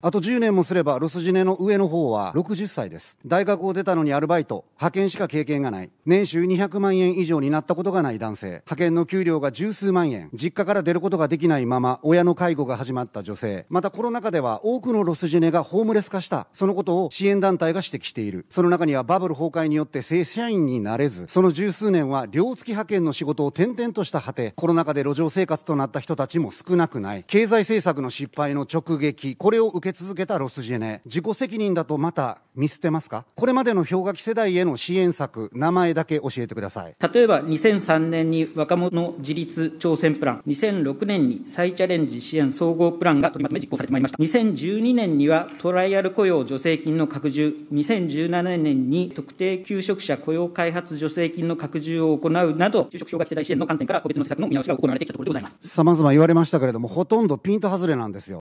あと10年もすれば、ロスジネの上の方は60歳です。大学を出たのにアルバイト、派遣しか経験がない。年収200万円以上になったことがない男性。派遣の給料が十数万円。実家から出ることができないまま、親の介護が始まった女性。またコロナ禍では多くのロスジネがホームレス化した。そのことを支援団体が指摘している。その中にはバブル崩壊によって正社員になれず、その十数年は寮付き派遣の仕事を転々とした果て、コロナ禍で路上生活となった人たちも少なくない。経済政策の失敗の直撃。これを受けけ続けたロスジェネ自己責任だとまた見捨てますかこれまでの氷河期世代への支援策名前だけ教えてください例えば2003年に若者自立挑戦プラン2006年に再チャレンジ支援総合プランが取りまとめ実行されてまいりました2012年にはトライアル雇用助成金の拡充2017年に特定求職者雇用開発助成金の拡充を行うなど就職氷河期世代支援の観点から個別の施策の見直しが行われてきたところでございます様々言われましたけれどもほとんどピント外れなんですよ